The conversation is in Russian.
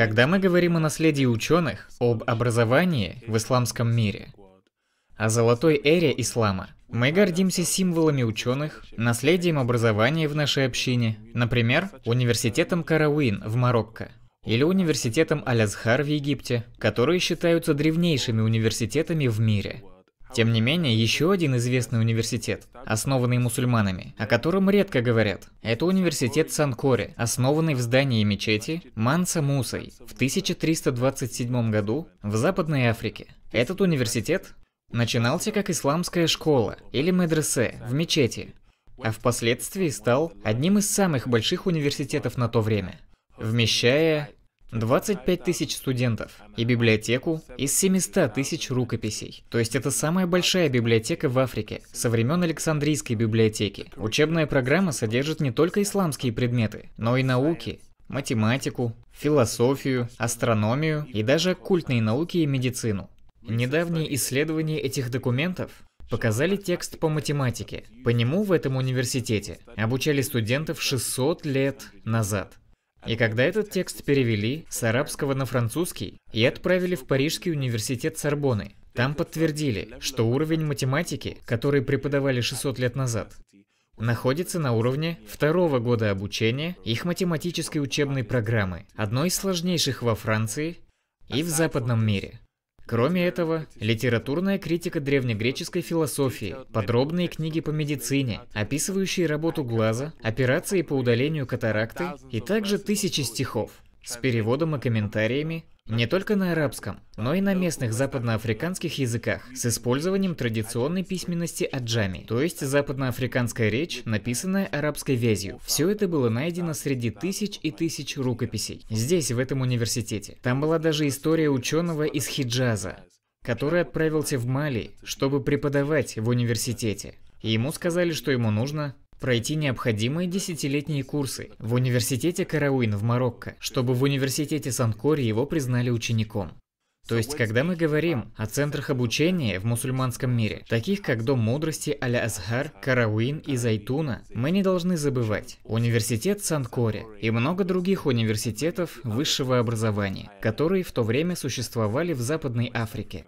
Когда мы говорим о наследии ученых, об образовании в исламском мире, о золотой эре ислама, мы гордимся символами ученых, наследием образования в нашей общине, например, университетом Карауин в Марокко или университетом Аль-Азхар в Египте, которые считаются древнейшими университетами в мире – тем не менее, еще один известный университет, основанный мусульманами, о котором редко говорят, это университет Санкоре, основанный в здании мечети Манса Мусой в 1327 году в Западной Африке. Этот университет начинался как исламская школа или медресе в мечети, а впоследствии стал одним из самых больших университетов на то время, вмещая 25 тысяч студентов и библиотеку из 700 тысяч рукописей. То есть это самая большая библиотека в Африке со времен Александрийской библиотеки. Учебная программа содержит не только исламские предметы, но и науки, математику, философию, астрономию и даже оккультные науки и медицину. Недавние исследования этих документов показали текст по математике. По нему в этом университете обучали студентов 600 лет назад. И когда этот текст перевели с арабского на французский и отправили в Парижский университет Сорбоны, там подтвердили, что уровень математики, который преподавали 600 лет назад, находится на уровне второго года обучения их математической учебной программы, одной из сложнейших во Франции и в западном мире. Кроме этого, литературная критика древнегреческой философии, подробные книги по медицине, описывающие работу глаза, операции по удалению катаракты и также тысячи стихов с переводом и комментариями не только на арабском, но и на местных западноафриканских языках с использованием традиционной письменности аджами, то есть западноафриканская речь, написанная арабской вязью. Все это было найдено среди тысяч и тысяч рукописей. Здесь, в этом университете. Там была даже история ученого из Хиджаза, который отправился в Мали, чтобы преподавать в университете. И ему сказали, что ему нужно пройти необходимые десятилетние курсы в университете Карауин в Марокко, чтобы в университете Санкори его признали учеником. То есть, когда мы говорим о центрах обучения в мусульманском мире, таких как Дом мудрости Аля-Азхар, Карауин и Зайтуна, мы не должны забывать университет Санкоре и много других университетов высшего образования, которые в то время существовали в Западной Африке.